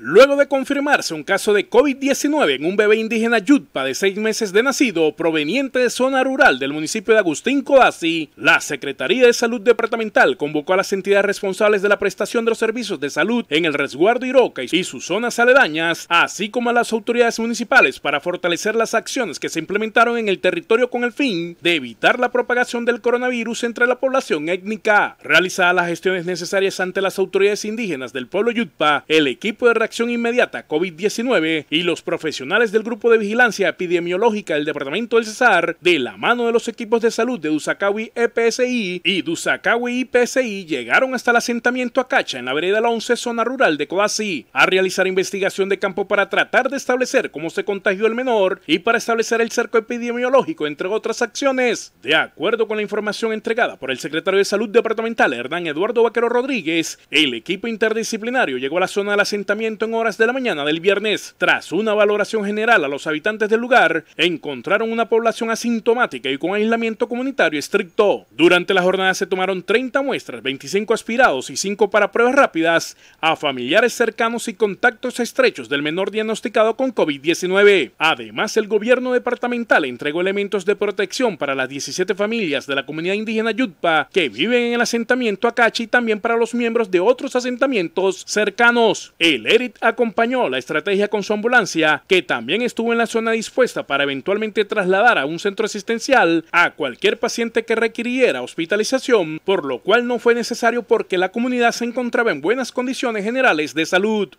Luego de confirmarse un caso de COVID-19 en un bebé indígena Yutpa de seis meses de nacido proveniente de zona rural del municipio de Agustín Codazzi, la Secretaría de Salud Departamental convocó a las entidades responsables de la prestación de los servicios de salud en el resguardo Iroca y sus zonas aledañas, así como a las autoridades municipales para fortalecer las acciones que se implementaron en el territorio con el fin de evitar la propagación del coronavirus entre la población étnica. Realizadas las gestiones necesarias ante las autoridades indígenas del pueblo Yutpa, el equipo de acción inmediata COVID-19 y los profesionales del Grupo de Vigilancia Epidemiológica del Departamento del Cesar, de la mano de los equipos de salud de Dusakawi EPSI y Dusakawi IPSI, llegaron hasta el asentamiento Acacha en la vereda la 11, zona rural de Coasí, a realizar investigación de campo para tratar de establecer cómo se contagió el menor y para establecer el cerco epidemiológico, entre otras acciones. De acuerdo con la información entregada por el secretario de Salud Departamental, Hernán Eduardo Vaquero Rodríguez, el equipo interdisciplinario llegó a la zona del asentamiento en horas de la mañana del viernes. Tras una valoración general a los habitantes del lugar, encontraron una población asintomática y con aislamiento comunitario estricto. Durante la jornada se tomaron 30 muestras, 25 aspirados y 5 para pruebas rápidas a familiares cercanos y contactos estrechos del menor diagnosticado con COVID-19. Además, el gobierno departamental entregó elementos de protección para las 17 familias de la comunidad indígena Yutpa que viven en el asentamiento Acachi y también para los miembros de otros asentamientos cercanos. El ERI acompañó la estrategia con su ambulancia, que también estuvo en la zona dispuesta para eventualmente trasladar a un centro asistencial a cualquier paciente que requiriera hospitalización, por lo cual no fue necesario porque la comunidad se encontraba en buenas condiciones generales de salud.